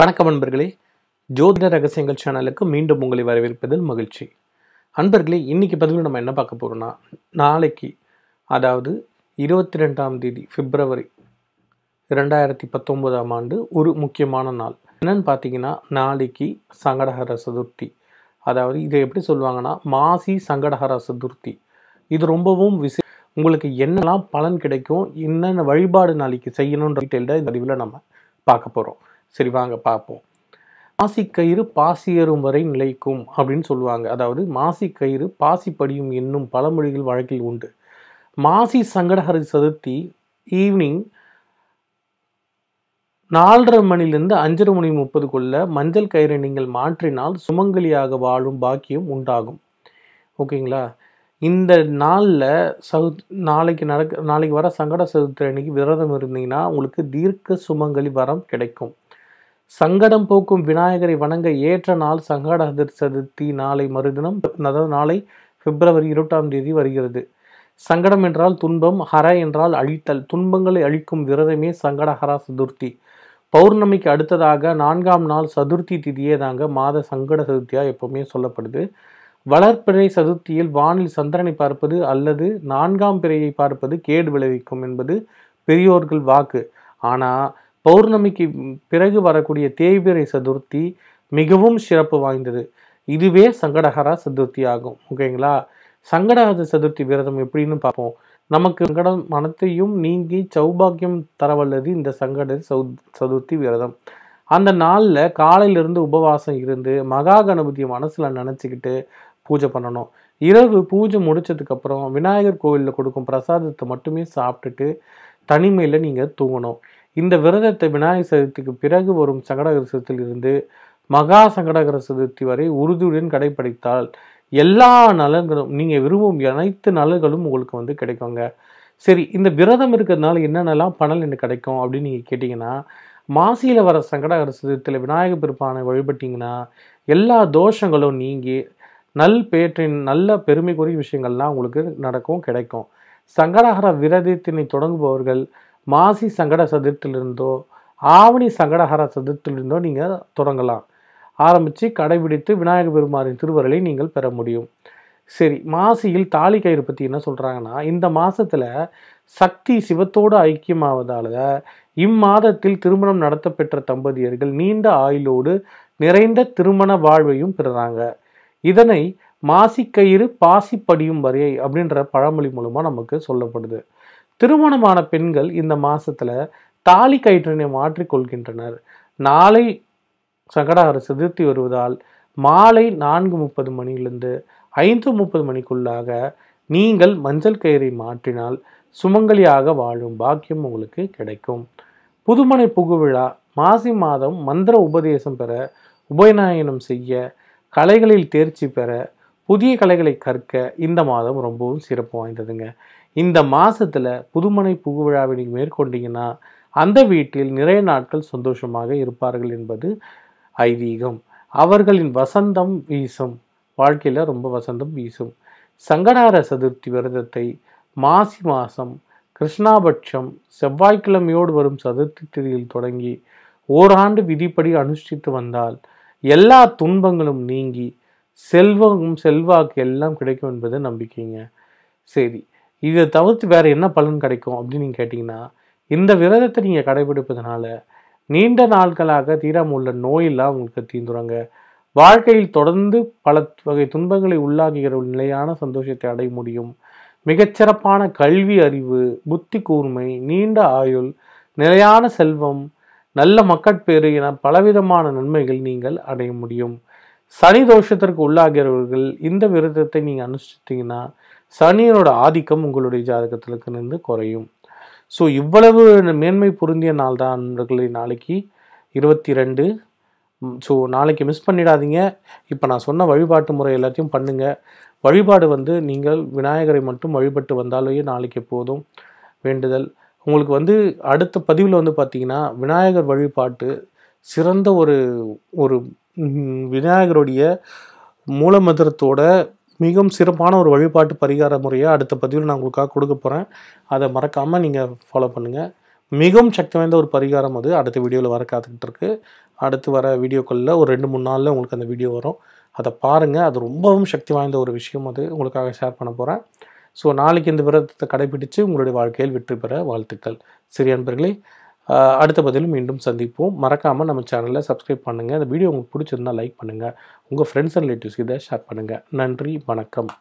வணக்கம் அன்பர்களே ஜோதிட ரகசியங்கள் சேனலுக்கு மீண்டும் உங்களை வரவேற்பதில் மகிழ்ச்சி அன்பர்களே இன்றைக்கி பதிவில் நம்ம என்ன பார்க்க போகிறோன்னா நாளைக்கு அதாவது இருபத்தி ரெண்டாம் தேதி பிப்ரவரி ரெண்டாயிரத்தி பத்தொம்போதாம் ஆண்டு ஒரு முக்கியமான நாள் என்னன்னு பார்த்தீங்கன்னா நாளைக்கு சங்கடஹர சதுர்த்தி அதாவது இதை எப்படி சொல்லுவாங்கன்னா மாசி சங்கடஹர சதுர்த்தி இது ரொம்பவும் விசே உங்களுக்கு என்னெல்லாம் பலன் கிடைக்கும் என்னென்ன வழிபாடு நாளைக்கு செய்யணுன்ற டீட்டெயில்டாக இந்த பதிவில் நம்ம பார்க்க போகிறோம் சரி வாங்க பார்ப்போம் மாசிக்கயிறு பாசியரும் வரை நிலைக்கும் அப்படின்னு சொல்லுவாங்க அதாவது மாசிக்கயிறு பாசி படியும் என்னும் பழமொழிகள் வழக்கில் உண்டு மாசி சங்கடஹரி சதுர்த்தி ஈவினிங் நாலரை மணிலிருந்து அஞ்சரை மணி முப்பதுக்குள்ள மஞ்சள் கயிறை நீங்கள் மாற்றினால் சுமங்கலியாக வாழும் பாக்கியம் உண்டாகும் ஓகேங்களா இந்த நாளில் சவுத் நாளைக்கு நடக்க நாளைக்கு வர சங்கட சதுர்த்தி அன்னைக்கு விரதம் இருந்தீங்கன்னா உங்களுக்கு தீர்க்க சுமங்கலி வரம் கிடைக்கும் சங்கடம் போக்கும் விநாயகரை வணங்க ஏற்ற நாள் சங்கட சதுர்த்தி நாளை மறுதினம் அதாவது நாளை பிப்ரவரி இருபட்டாம் தேதி வருகிறது சங்கடம் என்றால் துன்பம் ஹர என்றால் அழித்தல் துன்பங்களை அழிக்கும் விரதமே சங்கடஹரா சதுர்த்தி பௌர்ணமிக்கு அடுத்ததாக நான்காம் நாள் சதுர்த்தி திதியே தாங்க மாத சங்கட சதுர்த்தியாக எப்பவுமே சொல்லப்படுது வளர்ப்பிறை சதுர்த்தியில் வானில் சந்திரனை பார்ப்பது அல்லது நான்காம் பிறையை பார்ப்பது கேடு விளைவிக்கும் என்பது பெரியோர்கள் வாக்கு ஆனால் பௌர்ணமிக்கு பிறகு வரக்கூடிய தேய்பிரை சதுர்த்தி மிகவும் சிறப்பு வாய்ந்தது இதுவே சங்கடகரா சதுர்த்தி ஆகும் ஓகேங்களா சங்கடகர சதுர்த்தி விரதம் எப்படின்னு பார்ப்போம் நமக்கு சங்கடம் மனத்தையும் நீங்கி சௌபாகியம் தரவல்லது இந்த சங்கட சதுர்த்தி விரதம் அந்த நாளில் காலையிலிருந்து உபவாசம் இருந்து மகா கணபதியை மனசில் நினச்சிக்கிட்டு பூஜை பண்ணணும் இரவு பூஜை முடிச்சதுக்கப்புறம் விநாயகர் கோவிலில் கொடுக்கும் பிரசாதத்தை மட்டுமே சாப்பிட்டுட்டு தனிமையில் நீங்கள் தூங்கணும் இந்த விரதத்தை விநாயகர் சதுர்த்திக்கு பிறகு வரும் சங்கடகர சதுர்த்தியில் இருந்து மகா சங்கடகர சதுர்த்தி வரை உறுதியுடன் கடைப்பிடித்தால் எல்லா நலன்களும் நீங்கள் விரும்பும் அனைத்து நலன்களும் உங்களுக்கு வந்து கிடைக்குங்க சரி இந்த விரதம் இருக்கிறதுனால என்னென்னலாம் பணல் எனக்கு கிடைக்கும் அப்படின்னு நீங்கள் கேட்டிங்கன்னா மாசியில் வர சங்கடகர சதுர்த்தியில் விநாயகர் பெருப்பானை வழிபட்டிங்கன்னா எல்லா தோஷங்களும் நீங்கி நல் பேற்றின் நல்ல பெருமைக்குரிய விஷயங்கள்லாம் உங்களுக்கு நடக்கும் கிடைக்கும் சங்கடகர விரதத்தினை தொடங்குபவர்கள் மாசி சங்கட சதுர்த்திலிருந்தோ ஆவணி சங்கடஹர சதுர்த்திலிருந்தோ நீங்கள் தொடங்கலாம் ஆரம்பித்து கடைபிடித்து விநாயகர் பெருமாரின் திருவரலை நீங்கள் பெற முடியும் சரி மாசியில் தாலி கயிறு பற்றி என்ன சொல்கிறாங்கன்னா இந்த மாதத்தில் சக்தி சிவத்தோடு ஐக்கியமாவதால் இம்மாதத்தில் திருமணம் நடத்தப்பெற்ற தம்பதியர்கள் நீண்ட ஆயுளோடு நிறைந்த திருமண வாழ்வையும் பெறுறாங்க இதனை மாசிக்கயிறு பாசிப்படியும் வரையை வரை அப்படின்ற பழமொழி மூலமாக நமக்கு சொல்லப்படுது திருமணமான பெண்கள் இந்த மாதத்தில் தாலி கயிற்றினை மாற்றிக்கொள்கின்றனர் நாளை சங்கடகார சதுர்த்தி வருவதால் மாலை நான்கு முப்பது மணியிலிருந்து ஐந்து முப்பது மணிக்குள்ளாக நீங்கள் மஞ்சள் கயிறை மாற்றினால் சுமங்கலியாக வாழும் பாக்கியம் உங்களுக்கு கிடைக்கும் புதுமனை புகுவிழா மாசி மாதம் மந்திர உபதேசம் பெற உபயநாயனம் செய்ய கலைகளில் தேர்ச்சி பெற புதிய கலைகளை கற்க இந்த மாதம் ரொம்பவும் சிறப்பு வாய்ந்ததுங்க இந்த மாதத்தில் புதுமனை புகுவிழாவை நீங்கள் மேற்கொண்டீங்கன்னா அந்த வீட்டில் நிறைய நாட்கள் சந்தோஷமாக இருப்பார்கள் என்பது ஐதீகம் அவர்களின் வசந்தம் வீசும் வாழ்க்கையில் ரொம்ப வசந்தம் வீசும் சங்கடார சதுர்த்தி விரதத்தை மாசி மாதம் கிருஷ்ணாபட்சம் செவ்வாய்க்கிழமையோடு வரும் சதுர்த்தி திதியில் தொடங்கி ஓராண்டு விதிப்படி அனுஷ்டித்து வந்தால் எல்லா துன்பங்களும் நீங்கி செல்வம் செல்வாக்கு எல்லாம் கிடைக்கும் என்பது நம்பிக்கைங்க சரி இதை தவிர்த்து வேறு என்ன பலன் கிடைக்கும் அப்படின்னு நீங்கள் கேட்டிங்கன்னா இந்த விரதத்தை நீங்கள் கடைபிடிப்பதனால நீண்ட நாட்களாக தீராமல் உள்ள நோயெல்லாம் உங்களுக்கு தீந்துடுறாங்க வாழ்க்கையில் தொடர்ந்து பல வகை துன்பங்களை உள்ளாகுகிற நிலையான சந்தோஷத்தை அடைய முடியும் மிகச்சிறப்பான கல்வி அறிவு புத்தி கூர்மை நீண்ட ஆயுள் நிலையான செல்வம் நல்ல மக்கட்பேறு என பலவிதமான நன்மைகள் நீங்கள் அடைய முடியும் சனி தோஷத்திற்கு உள்ளாகிறவர்கள் இந்த விரதத்தை நீங்கள் அனுஷ்டித்தீங்கன்னா சனியனோட ஆதிக்கம் உங்களுடைய ஜாதகத்தில் இருந்து குறையும் ஸோ இவ்வளவு மேன்மை புரிந்திய நாள் தான் நண்பர்களே நாளைக்கு இருபத்தி ரெண்டு ஸோ நாளைக்கு மிஸ் பண்ணிடாதீங்க இப்போ நான் சொன்ன வழிபாட்டு முறை எல்லாத்தையும் பண்ணுங்கள் வழிபாடு வந்து நீங்கள் விநாயகரை மட்டும் வழிபட்டு வந்தாலேயே நாளைக்கு போதும் வேண்டுதல் உங்களுக்கு வந்து அடுத்த பதிவில் வந்து பார்த்தீங்கன்னா விநாயகர் வழிபாட்டு சிறந்த ஒரு ஒரு விநாயகருடைய மூலமந்திரத்தோட மிகவும் சிறப்பான ஒரு வழிபாட்டு பரிகார முறையை அடுத்த பதிவில் நான் உங்களுக்காக கொடுக்க போகிறேன் அதை மறக்காமல் நீங்கள் ஃபாலோ பண்ணுங்கள் மிகவும் சக்தி வாய்ந்த ஒரு பரிகாரம் அது அடுத்த வீடியோவில் வர காத்துக்கிட்டு இருக்குது அடுத்து வர வீடியோக்களில் ஒரு ரெண்டு மூணு நாளில் உங்களுக்கு அந்த வீடியோ வரும் அதை பாருங்கள் அது ரொம்பவும் சக்தி வாய்ந்த ஒரு விஷயம் அது உங்களுக்காக ஷேர் பண்ண போகிறேன் ஸோ நாளைக்கு இந்த விரதத்தை கடைபிடித்து உங்களுடைய வாழ்க்கையில் வெற்றி பெற வாழ்த்துக்கள் சரி அன்பர்களே அடுத்த பதிலும் மீண்டும் சந்திப்போம் மறக்காமல் நம்ம சேனலை சப்ஸ்கிரைப் பண்ணுங்கள் இந்த வீடியோ உங்களுக்கு பிடிச்சிருந்தால் லைக் பண்ணுங்கள் உங்கள் ஃப்ரெண்ட்ஸ் அண்ட் ரிலேட்டிவ்ஸ்க்கு இதை ஷேர் பண்ணுங்கள் நன்றி வணக்கம்